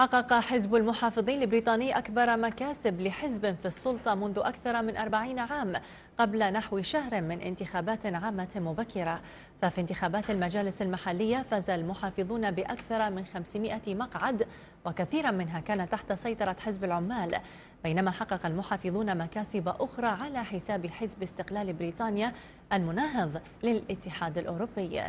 حقق حزب المحافظين البريطاني أكبر مكاسب لحزب في السلطة منذ أكثر من أربعين عام قبل نحو شهر من انتخابات عامة مبكرة ففي انتخابات المجالس المحلية فاز المحافظون بأكثر من 500 مقعد وكثيرا منها كان تحت سيطرة حزب العمال بينما حقق المحافظون مكاسب أخرى على حساب حزب استقلال بريطانيا المناهض للاتحاد الأوروبي